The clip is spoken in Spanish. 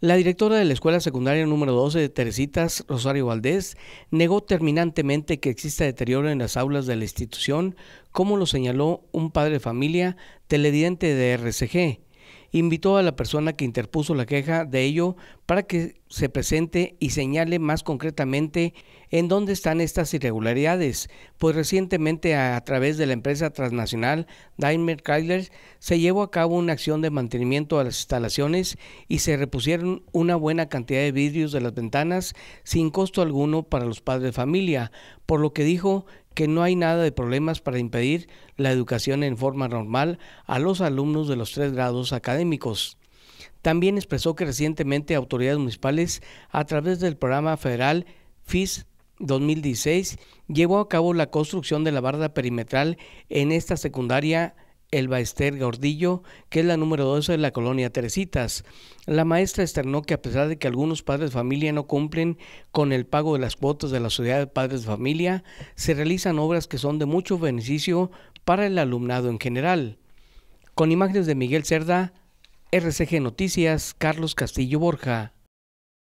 La directora de la Escuela Secundaria número 12 de Teresitas, Rosario Valdés, negó terminantemente que exista deterioro en las aulas de la institución, como lo señaló un padre de familia televidente de RCG. Invitó a la persona que interpuso la queja de ello para que se presente y señale más concretamente en dónde están estas irregularidades, pues recientemente a, través de la empresa transnacional Daimler Chrysler se llevó a cabo una acción de mantenimiento a las instalaciones y se repusieron una buena cantidad de vidrios de las ventanas sin costo alguno para los padres de familia, por lo que dijo que no hay nada de problemas para impedir la educación en forma normal a los alumnos de los tres grados académicos. También expresó que recientemente autoridades municipales, a través del programa federal FIS 2016, llevó a cabo la construcción de la barda perimetral en esta secundaria el Baester Gordillo, que es la número 12 de la colonia Teresitas. La maestra externó que a pesar de que algunos padres de familia no cumplen con el pago de las cuotas de la sociedad de padres de familia, se realizan obras que son de mucho beneficio para el alumnado en general. Con imágenes de Miguel Cerda, RCG Noticias, Carlos Castillo Borja.